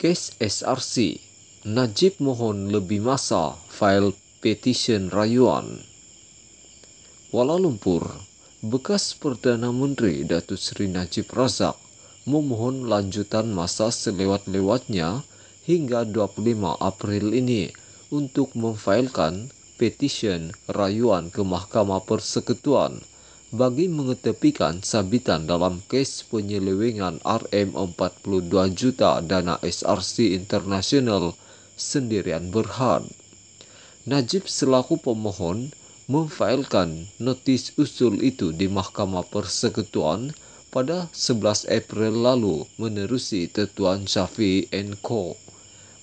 Case SRC Najib mohon lebih masa file petition rayuan. Walau Lumpur, bekas Perdana Menteri Datuk Seri Najib Razak memohon lanjutan masa selewat-lewatnya hingga 25 April ini untuk memfailkan petition rayuan ke Mahkamah Persekutuan bagi mengetepikan sambitan dalam kes penyelewengan RM42 juta dana SRC Internasional sendirian Berhad. Najib selaku pemohon memfailkan notis usul itu di Mahkamah Persekutuan pada 11 April lalu menerusi tetuan Syafi Co.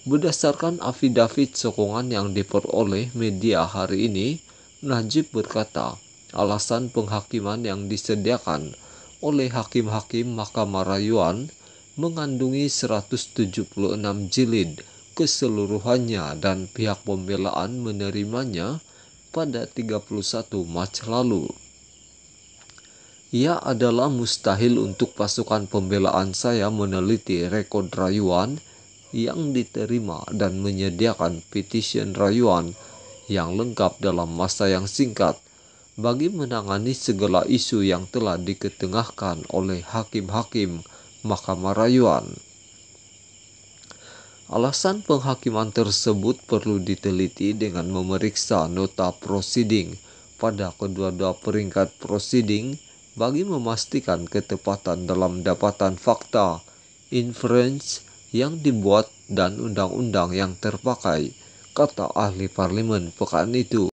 Berdasarkan afidavit sokongan yang diperoleh media hari ini, Najib berkata Alasan penghakiman yang disediakan oleh hakim-hakim Mahkamah Rayuan mengandungi 176 jilid keseluruhannya dan pihak pembelaan menerimanya pada 31 Mac lalu. Ia adalah mustahil untuk pasukan pembelaan saya meneliti rekod rayuan yang diterima dan menyediakan petition rayuan yang lengkap dalam masa yang singkat bagi menangani segala isu yang telah diketengahkan oleh hakim-hakim Mahkamah Rayuan. Alasan penghakiman tersebut perlu diteliti dengan memeriksa nota proceeding pada kedua-dua peringkat proceeding, bagi memastikan ketepatan dalam dapatan fakta, inference yang dibuat dan undang-undang yang terpakai, kata ahli parlimen pekan itu.